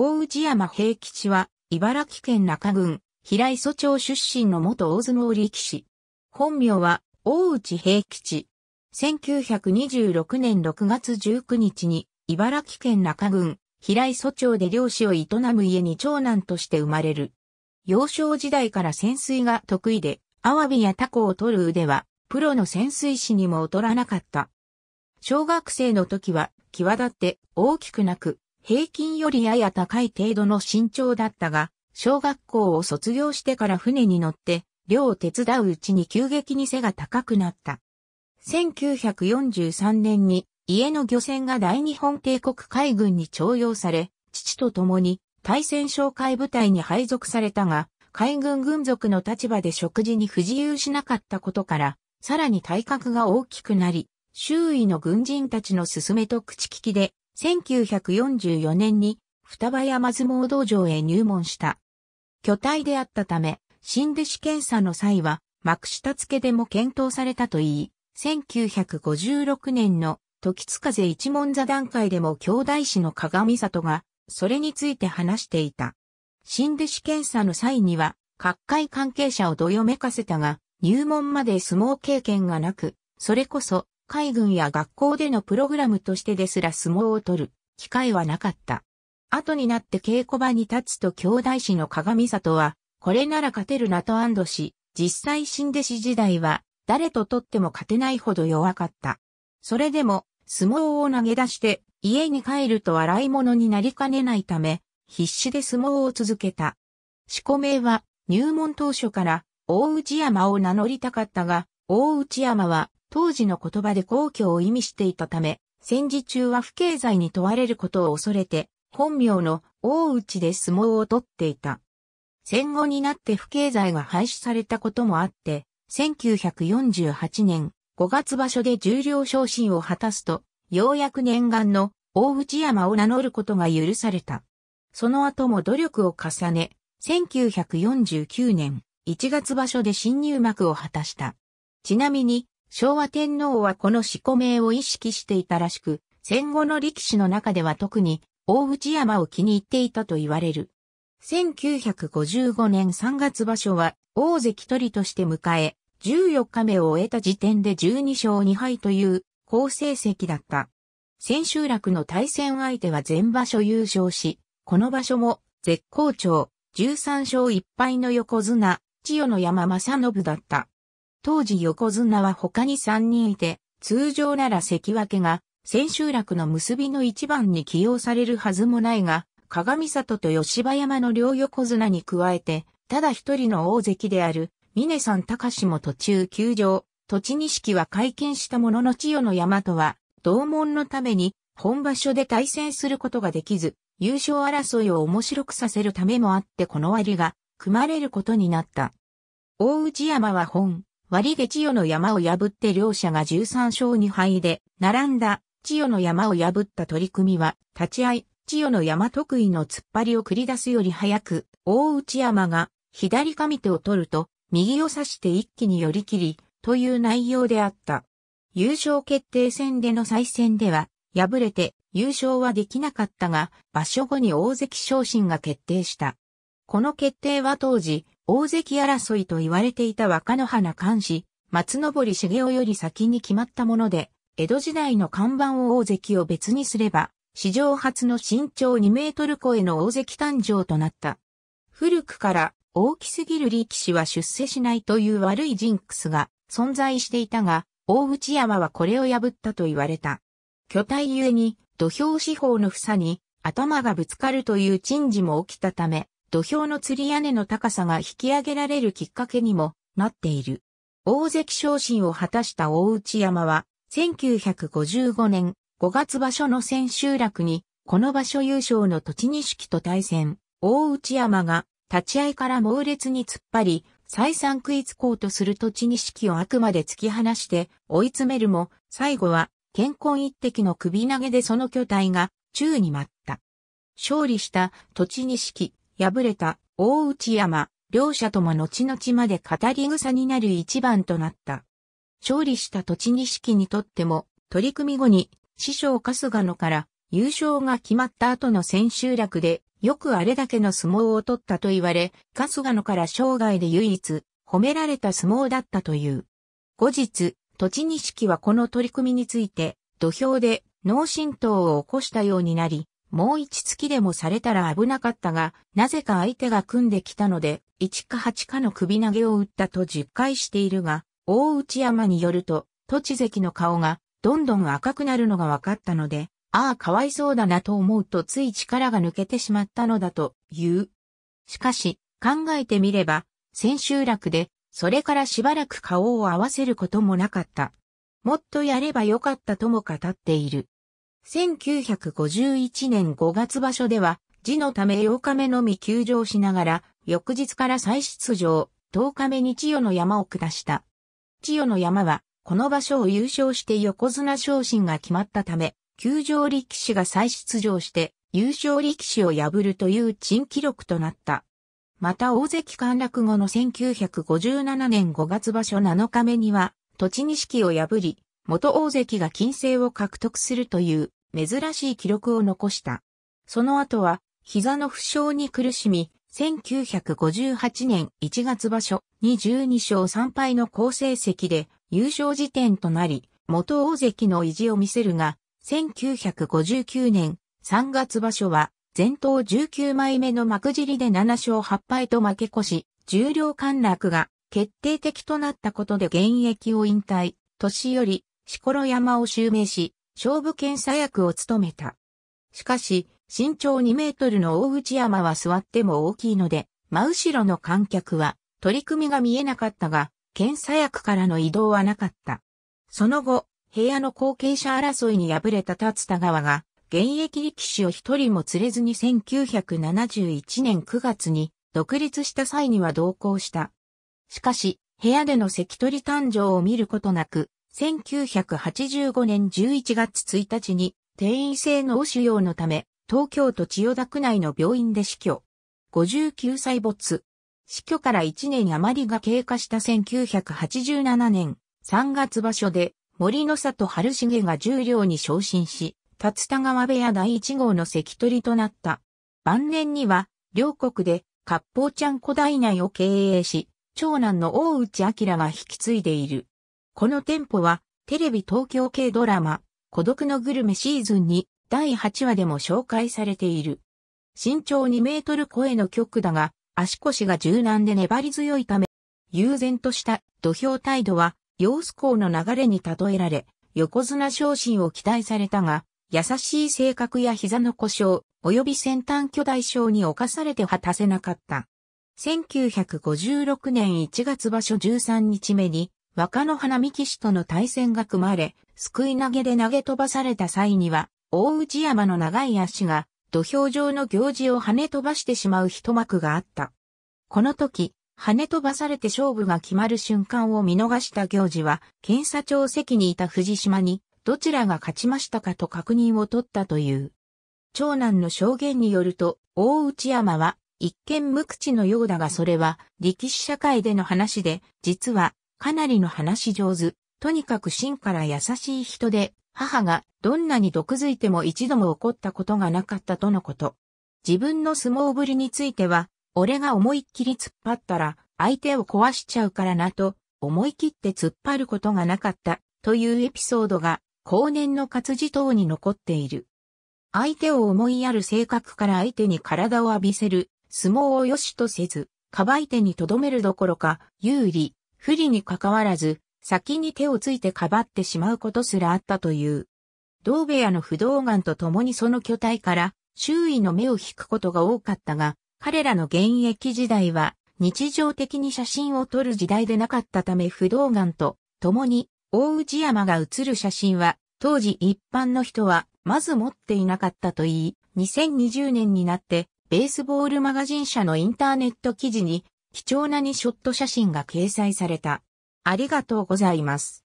大内山平吉は、茨城県中郡、平磯町出身の元大相撲力士。本名は、大内平吉。1926年6月19日に、茨城県中郡、平磯町で漁師を営む家に長男として生まれる。幼少時代から潜水が得意で、アワビやタコを取る腕は、プロの潜水士にも劣らなかった。小学生の時は、際立って大きくなく、平均よりやや高い程度の身長だったが、小学校を卒業してから船に乗って、漁を手伝ううちに急激に背が高くなった。1943年に家の漁船が大日本帝国海軍に徴用され、父と共に対戦哨戒部隊に配属されたが、海軍軍属の立場で食事に不自由しなかったことから、さらに体格が大きくなり、周囲の軍人たちの勧めと口利きで1944年に双葉山相撲道場へ入門した。巨体であったため、新弟子検査の際は幕下付けでも検討されたといい、1956年の時津風一門座談会でも兄弟子の鏡里がそれについて話していた。新弟子検査の際には各界関係者をどよめかせたが、入門まで相撲経験がなく、それこそ海軍や学校でのプログラムとしてですら相撲を取る機会はなかった。後になって稽古場に立つと兄弟子の鏡里は、これなら勝てるなと安堵し、実際新弟子時代は、誰と取っても勝てないほど弱かった。それでも、相撲を投げ出して、家に帰ると洗い物になりかねないため、必死で相撲を続けた。四股名は、入門当初から、大内山を名乗りたかったが、大内山は、当時の言葉で皇居を意味していたため、戦時中は不敬罪に問われることを恐れて、本名の大内で相撲を取っていた。戦後になって不敬罪が廃止されたこともあって、1948年5月場所で重量昇進を果たすと、ようやく念願の大内山を名乗ることが許された。その後も努力を重ね、1949年1月場所で新入幕を果たした。ちなみに、昭和天皇はこの四股名を意識していたらしく、戦後の力士の中では特に大内山を気に入っていたと言われる。1955年3月場所は大関取りとして迎え、14日目を終えた時点で12勝2敗という好成績だった。千秋楽の対戦相手は全場所優勝し、この場所も絶好調、13勝1敗の横綱、千代の山正信だった。当時横綱は他に3人いて、通常なら関脇が千秋楽の結びの一番に起用されるはずもないが、鏡里と吉葉山の両横綱に加えて、ただ一人の大関である、峰さん隆も途中休場、栃錦は会見したものの千代の山とは、同門のために、本場所で対戦することができず、優勝争いを面白くさせるためもあってこの割が、組まれることになった。大内山は本、割で千代の山を破って両者が13勝2敗で、並んだ千代の山を破った取り組みは、立ち合い、千代の山得意の突っ張りを繰り出すより早く、大内山が左上手を取ると、右を差して一気に寄り切り、という内容であった。優勝決定戦での再戦では、敗れて優勝はできなかったが、場所後に大関昇進が決定した。この決定は当時、大関争いと言われていた若野花監視、松登茂雄より先に決まったもので、江戸時代の看板を大関を別にすれば、史上初の身長2メートル超えの大関誕生となった。古くから大きすぎる力士は出世しないという悪いジンクスが存在していたが、大内山はこれを破ったと言われた。巨体ゆえに土俵四方の房に頭がぶつかるという珍事も起きたため、土俵の釣り屋根の高さが引き上げられるきっかけにもなっている。大関昇進を果たした大内山は、1955年5月場所の千秋楽に、この場所優勝の栃錦と対戦、大内山が立ち合いから猛烈に突っ張り、再三食いつこうとする栃錦をあくまで突き放して追い詰めるも、最後は健康一滴の首投げでその巨体が宙に舞った。勝利した栃錦、敗れた大内山、両者とも後々まで語り草になる一番となった。勝利した土地錦にとっても、取り組み後に、師匠春日野から優勝が決まった後の千秋楽で、よくあれだけの相撲を取ったと言われ、春日野から生涯で唯一、褒められた相撲だったという。後日、土地錦はこの取り組みについて、土俵で脳震盪を起こしたようになり、もう一突きでもされたら危なかったが、なぜか相手が組んできたので、一か八かの首投げを打ったと実戒しているが、大内山によると、土地関の顔がどんどん赤くなるのが分かったので、ああかわいそうだなと思うとつい力が抜けてしまったのだという。しかし、考えてみれば、千秋楽で、それからしばらく顔を合わせることもなかった。もっとやればよかったとも語っている。1951年5月場所では、字のため8日目のみ休場しながら、翌日から再出場、10日目に千代の山を下した。千代の山は、この場所を優勝して横綱昇進が決まったため、休場力士が再出場して、優勝力士を破るという珍記録となった。また大関陥落後の1957年5月場所7日目には、栃錦を破り、元大関が金星を獲得するという珍しい記録を残した。その後は、膝の負傷に苦しみ、1958年1月場所22勝3敗の好成績で優勝時点となり、元大関の意地を見せるが、1959年3月場所は、前頭19枚目の幕尻で7勝8敗と負け越し、重量陥落が決定的となったことで現役を引退、年より、しころ山を襲名し、勝負検査役を務めた。しかし、身長2メートルの大内山は座っても大きいので、真後ろの観客は取り組みが見えなかったが、検査役からの移動はなかった。その後、部屋の後継者争いに敗れた達田川が、現役力士を一人も連れずに1971年9月に独立した際には同行した。しかし、部屋での関取誕生を見ることなく、1985年11月1日に員制性脳腫瘍のため、東京都千代田区内の病院で死去。59歳没。死去から1年余りが経過した1987年3月場所で森の里春重が重量に昇進し、竜田川部屋第1号の関取となった。晩年には、両国で、割烹ちゃん古代内を経営し、長男の大内明が引き継いでいる。この店舗は、テレビ東京系ドラマ、孤独のグルメシーズンに第8話でも紹介されている。身長2メートル超えの極だが、足腰が柔軟で粘り強いため、悠然とした土俵態度は、様子校の流れに例えられ、横綱昇進を期待されたが、優しい性格や膝の故障、及び先端巨大症に侵されて果たせなかった。1956年1月場所13日目に、若野花幹氏との対戦が組まれ、すくい投げで投げ飛ばされた際には、大内山の長い足が、土俵上の行事を跳ね飛ばしてしまう一幕があった。この時、跳ね飛ばされて勝負が決まる瞬間を見逃した行事は、検査庁席にいた藤島に、どちらが勝ちましたかと確認を取ったという。長男の証言によると、大内山は、一見無口のようだがそれは、力士社会での話で、実は、かなりの話上手、とにかく真から優しい人で、母がどんなに毒づいても一度も怒ったことがなかったとのこと。自分の相撲ぶりについては、俺が思いっきり突っ張ったら相手を壊しちゃうからなと思い切って突っ張ることがなかったというエピソードが後年の活字等に残っている。相手を思いやる性格から相手に体を浴びせる相撲を良しとせず、かばい手に留めるどころか有利、不利に関わらず、先に手をついてかばってしまうことすらあったという。同部屋の不動眼と共にその巨体から周囲の目を引くことが多かったが、彼らの現役時代は日常的に写真を撮る時代でなかったため不動眼と共に大内山が写る写真は当時一般の人はまず持っていなかったといい、2020年になってベースボールマガジン社のインターネット記事に貴重な2ショット写真が掲載された。ありがとうございます。